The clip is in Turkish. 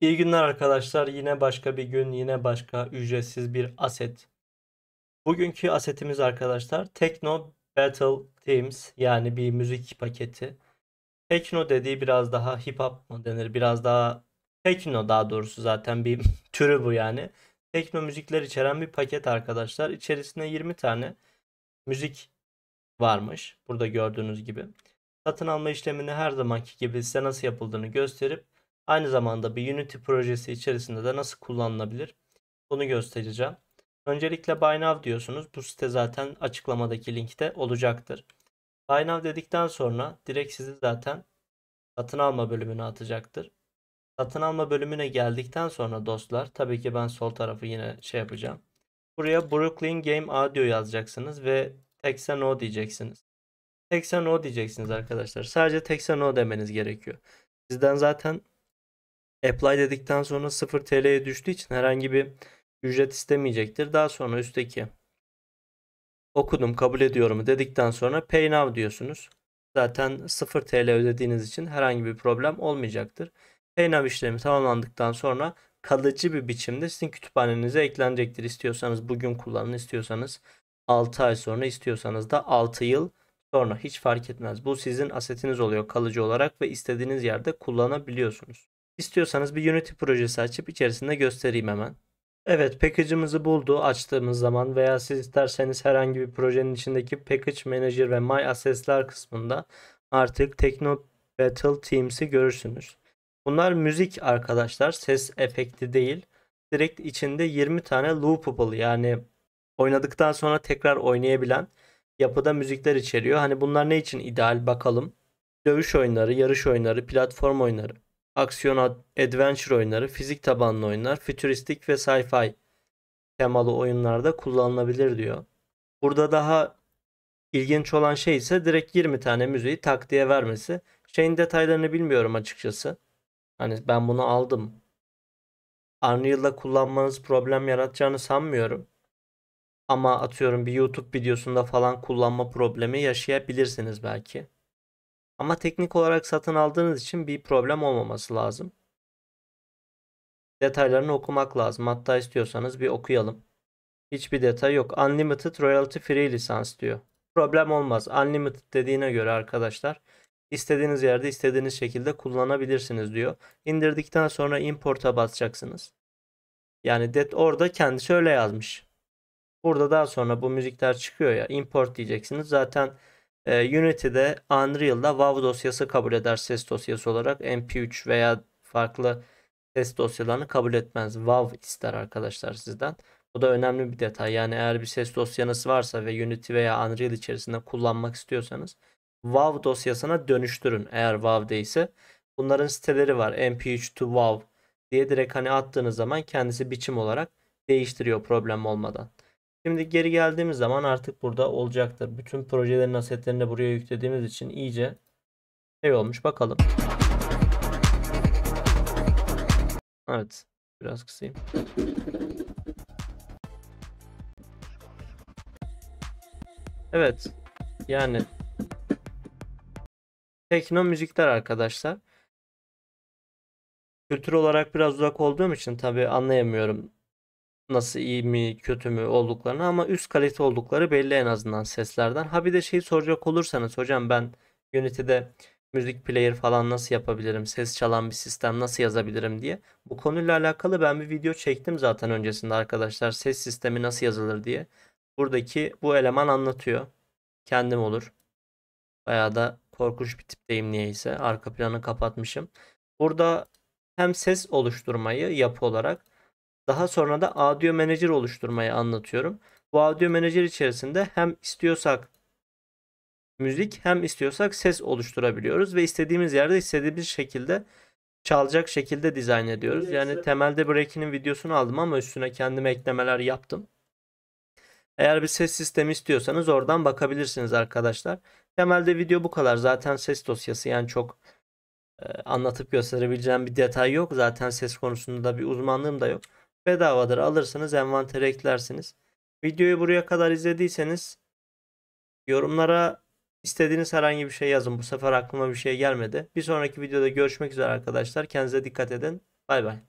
İyi günler arkadaşlar. Yine başka bir gün, yine başka ücretsiz bir aset. Bugünkü asetimiz arkadaşlar Tekno Battle Teams yani bir müzik paketi. Tekno dediği biraz daha hip hop mu denir? Biraz daha tekno daha doğrusu zaten bir türü bu yani. Tekno müzikler içeren bir paket arkadaşlar. İçerisinde 20 tane müzik varmış. Burada gördüğünüz gibi. Satın alma işlemini her zamanki gibi size nasıl yapıldığını gösterip Aynı zamanda bir Unity projesi içerisinde de nasıl kullanılabilir bunu göstereceğim. Öncelikle Buy Now diyorsunuz. Bu site zaten açıklamadaki linkte olacaktır. Buy Now dedikten sonra direkt sizi zaten satın alma bölümüne atacaktır. Satın alma bölümüne geldikten sonra dostlar tabii ki ben sol tarafı yine şey yapacağım. Buraya Brooklyn Game Audio yazacaksınız ve Texan diyeceksiniz. Texan diyeceksiniz arkadaşlar. Sadece Texan demeniz gerekiyor. Sizden zaten apply dedikten sonra 0 TL'ye düştüğü için herhangi bir ücret istemeyecektir. Daha sonra üstteki okudum kabul ediyorum dedikten sonra pay now diyorsunuz. Zaten 0 TL ödediğiniz için herhangi bir problem olmayacaktır. Pay now işlemi tamamlandıktan sonra kalıcı bir biçimde sizin kütüphanenize eklenecektir. İstiyorsanız bugün kullanın, istiyorsanız 6 ay sonra, istiyorsanız da 6 yıl sonra hiç fark etmez. Bu sizin asetiniz oluyor kalıcı olarak ve istediğiniz yerde kullanabiliyorsunuz. İstiyorsanız bir Unity projesi açıp içerisinde göstereyim hemen. Evet package'ımızı buldu açtığımız zaman veya siz isterseniz herhangi bir projenin içindeki package manager ve my assets'ler kısmında artık techno Battle Teams'i görürsünüz. Bunlar müzik arkadaşlar ses efekti değil. Direkt içinde 20 tane loopable yani oynadıktan sonra tekrar oynayabilen yapıda müzikler içeriyor. Hani bunlar ne için ideal bakalım. Dövüş oyunları, yarış oyunları, platform oyunları aksiyon adventure oyunları, fizik tabanlı oyunlar, fütüristik ve sci-fi temalı oyunlarda kullanılabilir diyor. Burada daha ilginç olan şey ise direkt 20 tane müziği tak diye vermesi. Şeyin detaylarını bilmiyorum açıkçası. Hani ben bunu aldım. Unreal'da kullanmanız problem yaratacağını sanmıyorum. Ama atıyorum bir YouTube videosunda falan kullanma problemi yaşayabilirsiniz belki. Ama teknik olarak satın aldığınız için bir problem olmaması lazım. Detaylarını okumak lazım. Hatta istiyorsanız bir okuyalım. Hiçbir detay yok. Unlimited Royalty Free lisans diyor. Problem olmaz. Unlimited dediğine göre arkadaşlar istediğiniz yerde istediğiniz şekilde kullanabilirsiniz diyor. İndirdikten sonra import'a basacaksınız. Yani det orada kendisi öyle yazmış. Burada daha sonra bu müzikler çıkıyor ya import diyeceksiniz. Zaten ee, Unity'de Unreal'da WAV dosyası kabul eder ses dosyası olarak. MP3 veya farklı ses dosyalarını kabul etmez. WAV ister arkadaşlar sizden. Bu da önemli bir detay. Yani eğer bir ses dosyanız varsa ve Unity veya Unreal içerisinde kullanmak istiyorsanız WAV dosyasına dönüştürün eğer WAV değilse. Bunların siteleri var. MP3 to WAV diye direkt hani attığınız zaman kendisi biçim olarak değiştiriyor problem olmadan. Şimdi geri geldiğimiz zaman artık burada olacaktır. Bütün projelerin asetlerini de buraya yüklediğimiz için iyice şey olmuş. Bakalım. Evet. Biraz kısayım. Evet. Yani tekno müzikler arkadaşlar. Kültür olarak biraz uzak olduğum için tabi anlayamıyorum nasıl iyi mi kötü mü olduklarını ama üst kalite oldukları belli en azından seslerden. Ha bir de şeyi soracak olursanız hocam ben Unity'de müzik player falan nasıl yapabilirim, ses çalan bir sistem nasıl yazabilirim diye. Bu konuyla alakalı ben bir video çektim zaten öncesinde arkadaşlar ses sistemi nasıl yazılır diye. Buradaki bu eleman anlatıyor. Kendim olur. Bayağı da korkunç bir tipteyim niyeyse. Arka planı kapatmışım. Burada hem ses oluşturmayı yapı olarak daha sonra da audio manager oluşturmayı anlatıyorum. Bu audio manager içerisinde hem istiyorsak müzik hem istiyorsak ses oluşturabiliyoruz ve istediğimiz yerde istediğimiz şekilde çalacak şekilde dizayn ediyoruz. Yani temelde Breaking'in videosunu aldım ama üstüne kendime eklemeler yaptım. Eğer bir ses sistemi istiyorsanız oradan bakabilirsiniz arkadaşlar. Temelde video bu kadar. Zaten ses dosyası yani çok e, anlatıp gösterebileceğim bir detay yok. Zaten ses konusunda da bir uzmanlığım da yok bedavadır. Alırsınız envantere eklersiniz. Videoyu buraya kadar izlediyseniz yorumlara istediğiniz herhangi bir şey yazın. Bu sefer aklıma bir şey gelmedi. Bir sonraki videoda görüşmek üzere arkadaşlar. Kendinize dikkat edin. Bay bay.